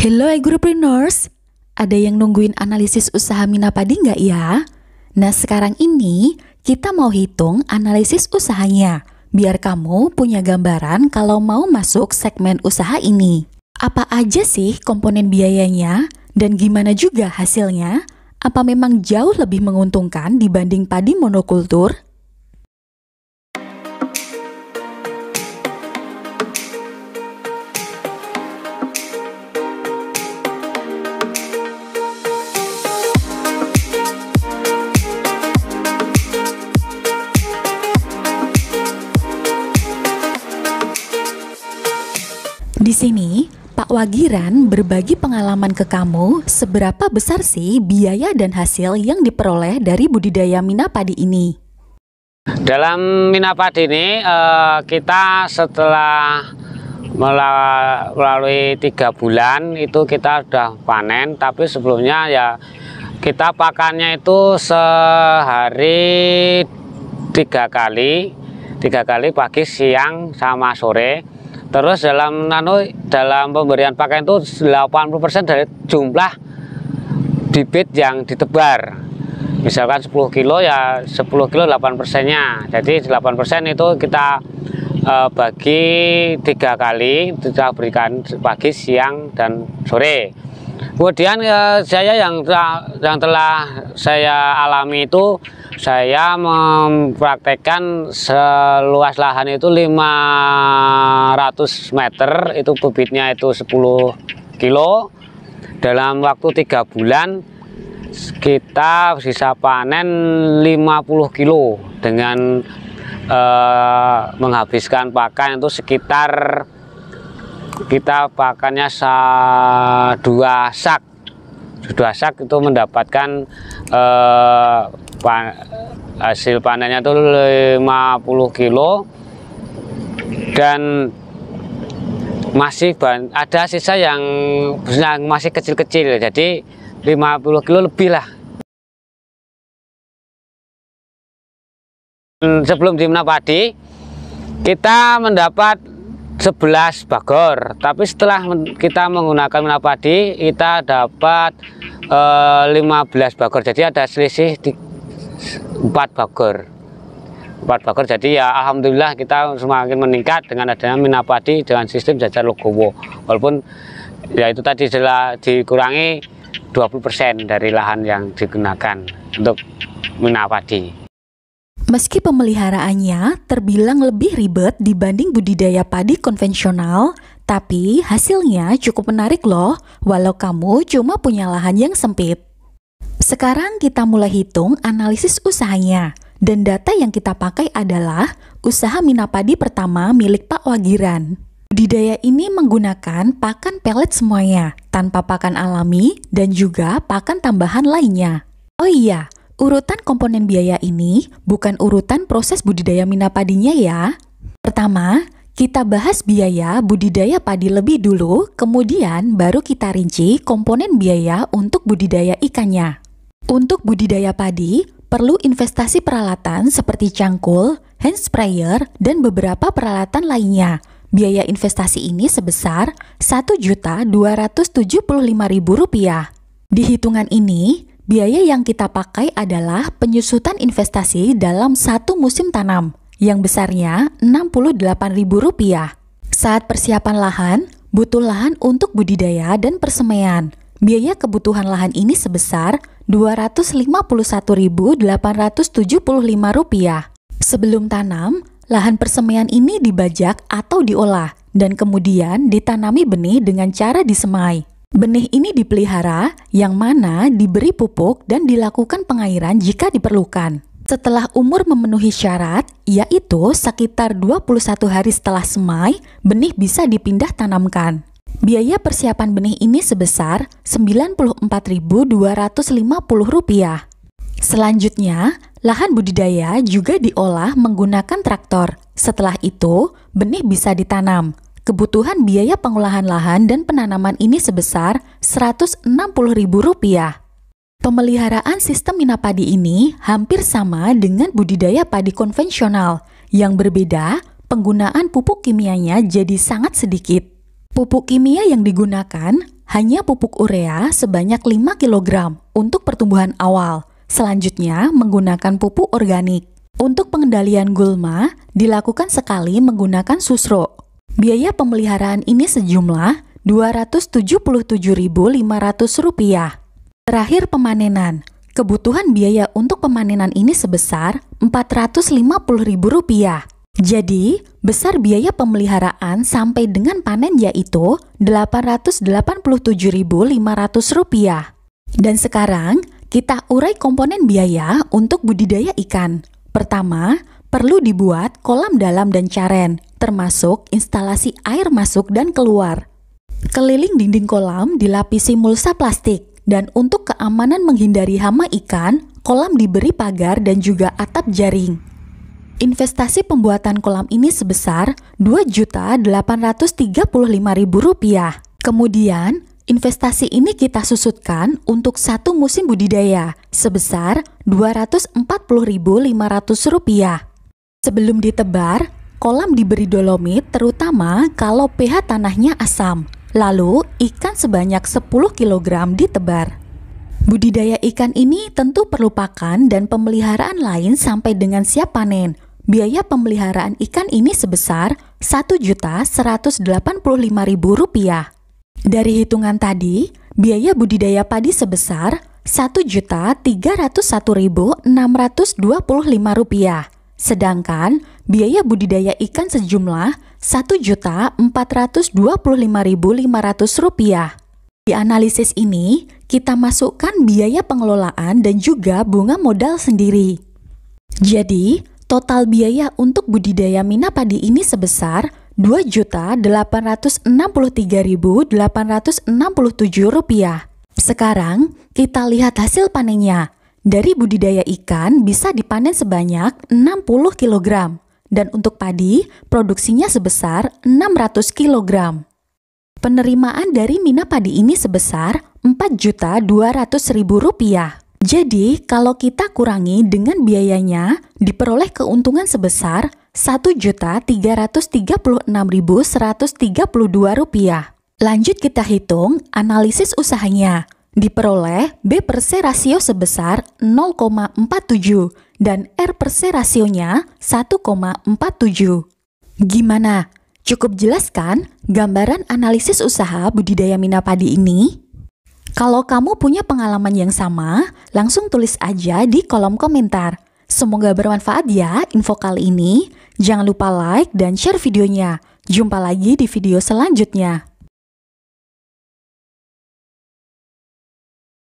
Hello agropreneurs, ada yang nungguin analisis usaha Mina Padi nggak ya? Nah sekarang ini kita mau hitung analisis usahanya, biar kamu punya gambaran kalau mau masuk segmen usaha ini. Apa aja sih komponen biayanya dan gimana juga hasilnya? Apa memang jauh lebih menguntungkan dibanding padi monokultur? Wagiran berbagi pengalaman ke kamu, seberapa besar sih biaya dan hasil yang diperoleh dari budidaya mina padi ini? Dalam mina padi ini, eh, kita setelah melalui tiga bulan itu kita sudah panen, tapi sebelumnya ya kita pakannya itu sehari tiga kali, tiga kali pagi, siang, sama sore Terus dalam nano dalam pemberian pakaian itu 80% dari jumlah bibit yang ditebar. Misalkan 10 kilo ya 10 kilo 8 persennya. Jadi 8 persen itu kita e, bagi tiga kali kita berikan pagi, siang dan sore. Kemudian e, saya yang yang telah saya alami itu saya mempraktekkan seluas lahan itu 500 meter itu bibitnya itu 10 kilo dalam waktu tiga bulan kita bisa panen 50 kilo dengan eh, menghabiskan pakan itu sekitar kita pakannya dua sak dua sak itu mendapatkan eh, hasil panennya lima 50 kilo dan masih ada sisa yang, masih kecil-kecil jadi 50 kilo lebih lah sebelum dimana padi kita mendapat 11 bagor tapi setelah kita menggunakan mina padi kita dapat eh, lima 15 bagor jadi ada selisih di, empat bager, empat bager. jadi ya Alhamdulillah kita semakin meningkat dengan adanya Minapadi dengan sistem jajar Logowo walaupun ya itu tadi adalah dikurangi 20% dari lahan yang digunakan untuk Minapadi Meski pemeliharaannya terbilang lebih ribet dibanding budidaya padi konvensional, tapi hasilnya cukup menarik loh, walau kamu cuma punya lahan yang sempit. Sekarang kita mulai hitung analisis usahanya. Dan data yang kita pakai adalah usaha minapadi pertama milik Pak Wagiran. Budidaya ini menggunakan pakan pelet semuanya, tanpa pakan alami dan juga pakan tambahan lainnya. Oh iya, urutan komponen biaya ini bukan urutan proses budidaya minapadinya ya. Pertama, kita bahas biaya budidaya padi lebih dulu, kemudian baru kita rinci komponen biaya untuk budidaya ikannya. Untuk budidaya padi, perlu investasi peralatan seperti cangkul, hand sprayer, dan beberapa peralatan lainnya. Biaya investasi ini sebesar Rp1.275.000. Di hitungan ini, biaya yang kita pakai adalah penyusutan investasi dalam satu musim tanam, yang besarnya Rp68.000. Saat persiapan lahan, butuh lahan untuk budidaya dan persemaian. Biaya kebutuhan lahan ini sebesar Rp251.875. Sebelum tanam, lahan persemaian ini dibajak atau diolah dan kemudian ditanami benih dengan cara disemai. Benih ini dipelihara, yang mana diberi pupuk dan dilakukan pengairan jika diperlukan. Setelah umur memenuhi syarat, yaitu sekitar 21 hari setelah semai, benih bisa dipindah tanamkan. Biaya persiapan benih ini sebesar Rp94.250. Selanjutnya, lahan budidaya juga diolah menggunakan traktor. Setelah itu, benih bisa ditanam. Kebutuhan biaya pengolahan lahan dan penanaman ini sebesar Rp160.000. Pemeliharaan sistem minapadi ini hampir sama dengan budidaya padi konvensional. Yang berbeda, penggunaan pupuk kimianya jadi sangat sedikit. Pupuk kimia yang digunakan hanya pupuk urea sebanyak 5 kg untuk pertumbuhan awal. Selanjutnya menggunakan pupuk organik. Untuk pengendalian gulma dilakukan sekali menggunakan susro. Biaya pemeliharaan ini sejumlah Rp277.500. Terakhir pemanenan. Kebutuhan biaya untuk pemanenan ini sebesar Rp450.000. Jadi, besar biaya pemeliharaan sampai dengan panen yaitu Rp887.500. Dan sekarang, kita urai komponen biaya untuk budidaya ikan. Pertama, perlu dibuat kolam dalam dan caren, termasuk instalasi air masuk dan keluar. Keliling dinding kolam dilapisi mulsa plastik, dan untuk keamanan menghindari hama ikan, kolam diberi pagar dan juga atap jaring. Investasi pembuatan kolam ini sebesar Rp2.835.000. Kemudian, investasi ini kita susutkan untuk satu musim budidaya sebesar Rp240.500. Sebelum ditebar, kolam diberi dolomit terutama kalau pH tanahnya asam. Lalu, ikan sebanyak 10 kg ditebar. Budidaya ikan ini tentu perlu pakan dan pemeliharaan lain sampai dengan siap panen biaya pemeliharaan ikan ini sebesar Rp1.185.000. Dari hitungan tadi, biaya budidaya padi sebesar Rp1.301.625, sedangkan biaya budidaya ikan sejumlah Rp1.425.500. Di analisis ini, kita masukkan biaya pengelolaan dan juga bunga modal sendiri. Jadi, Total biaya untuk budidaya mina padi ini sebesar Rp2.863.867. Sekarang, kita lihat hasil panennya. Dari budidaya ikan bisa dipanen sebanyak 60 kg dan untuk padi produksinya sebesar 600 kg. Penerimaan dari mina padi ini sebesar Rp4.200.000. Jadi, kalau kita kurangi dengan biayanya, diperoleh keuntungan sebesar Rp1.336.132. Lanjut kita hitung analisis usahanya. Diperoleh B per C rasio sebesar 0,47 dan R per C rasionya 1,47. Gimana? Cukup jelas kan gambaran analisis usaha budidaya mina padi ini? Kalau kamu punya pengalaman yang sama, langsung tulis aja di kolom komentar. Semoga bermanfaat ya info kali ini. Jangan lupa like dan share videonya. Jumpa lagi di video selanjutnya.